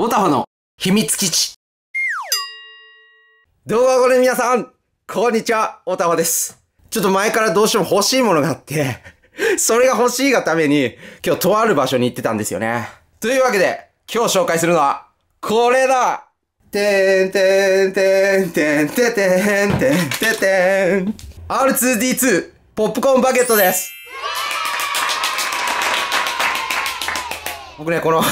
オタフの秘密基地。動画をご覧の皆さん、こんにちは、オタフです。ちょっと前からどうしても欲しいものがあってそれが欲しいがために、今日とある場所に行ってたんですよね。というわけで、今日紹介するのは、これだてんてんてんてんてんてんてんてんてん。R2D2、ポップコーンバケットです。僕ね、この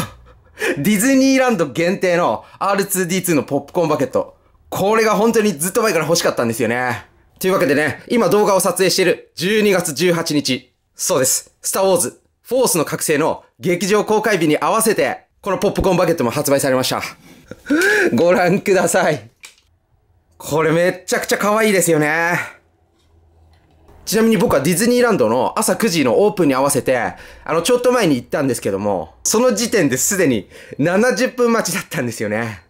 ディズニーランド限定の R2D2 のポップコーンバケット。これが本当にずっと前から欲しかったんですよね。というわけでね、今動画を撮影している12月18日。そうです。スターウォーズ、フォースの覚醒の劇場公開日に合わせて、このポップコーンバケットも発売されました。ご覧ください。これめっちゃくちゃ可愛いですよね。ちなみに僕はディズニーランドの朝9時のオープンに合わせて、あの、ちょっと前に行ったんですけども、その時点ですでに70分待ちだったんですよね。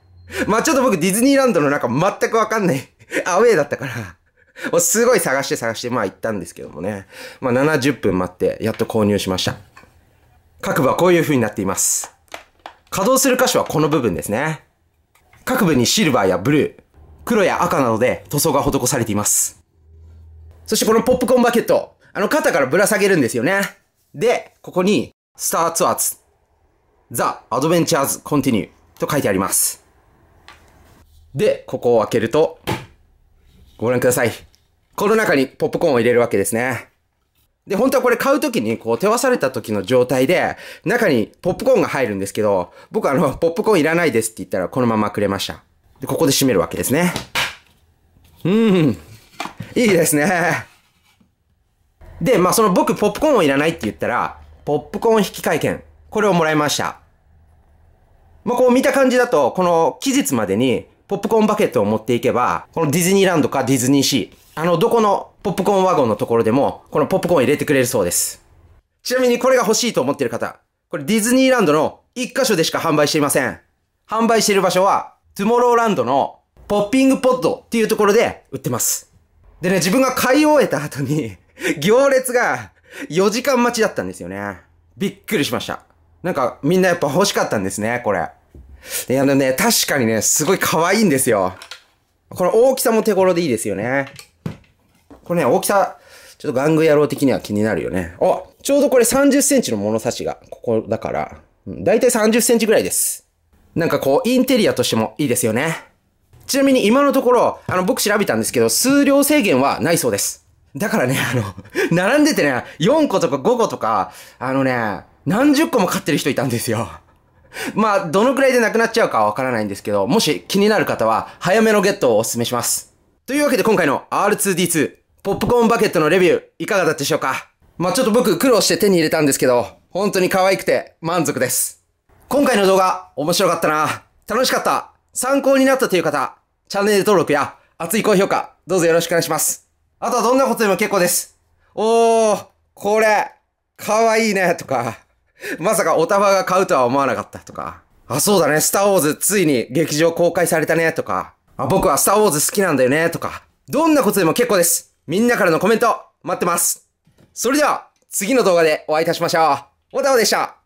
まあちょっと僕ディズニーランドの中全くわかんない アウェイだったからもうすごい探して探して、まあ行ったんですけどもね。まあ70分待って、やっと購入しました。各部はこういう風になっています。稼働する箇所はこの部分ですね。各部にシルバーやブルー、黒や赤などで塗装が施されています。そしてこのポップコーンバケット、あの肩からぶら下げるんですよね。で、ここに、スターツアーツ、ザ・アドベンチャーズ・コンティニューと書いてあります。で、ここを開けると、ご覧ください。この中にポップコーンを入れるわけですね。で、本当はこれ買うときに、こう、手渡された時の状態で、中にポップコーンが入るんですけど、僕あの、ポップコーンいらないですって言ったら、このままくれました。で、ここで閉めるわけですね。うん。いいですね。で、まあその僕ポップコーンをいらないって言ったら、ポップコーン引換券。これをもらいました。まあこう見た感じだと、この期日までにポップコーンバケットを持っていけば、このディズニーランドかディズニーシー、あの、どこのポップコーンワゴンのところでも、このポップコーン入れてくれるそうです。ちなみにこれが欲しいと思ってる方、これディズニーランドの1箇所でしか販売していません。販売している場所は、トゥモローランドのポッピングポッドっていうところで売ってます。でね、自分が買い終えた後に 行列が4時間待ちだったんですよね。びっくりしました。なんか、みんなやっぱ欲しかったんですね、これ。で、あのね、確かにね、すごい可愛いんですよ。この大きさも手頃でいいですよね。これね、大きさ、ちょっと玩具野郎的には気になるよね。あ、ちょうどこれ30センチの物差しが、ここだから、だいたい30センチぐらいです。なんかこう、インテリアとしてもいいですよね。ちなみに今のところ、あの、僕調べたんですけど、数量制限はないそうです。だからね、あの、並んでてね、4個とか5個とか、あのね、何十個も買ってる人いたんですよ。まあ、どのくらいでなくなっちゃうかはわからないんですけど、もし気になる方は、早めのゲットをお勧めします。というわけで今回の R2D2、ポップコーンバケットのレビュー、いかがだったでしょうかまあ、ちょっと僕苦労して手に入れたんですけど、本当に可愛くて満足です。今回の動画、面白かったな。楽しかった。参考になったという方、チャンネル登録や熱い高評価、どうぞよろしくお願いします。あとはどんなことでも結構です。おー、これ、かわいいね、とか。まさかおたまが買うとは思わなかったとか。あ、そうだね、スターウォーズついに劇場公開されたね、とか。あ、僕はスターウォーズ好きなんだよね、とか。どんなことでも結構です。みんなからのコメント、待ってます。それでは、次の動画でお会いいたしましょう。おたまでした。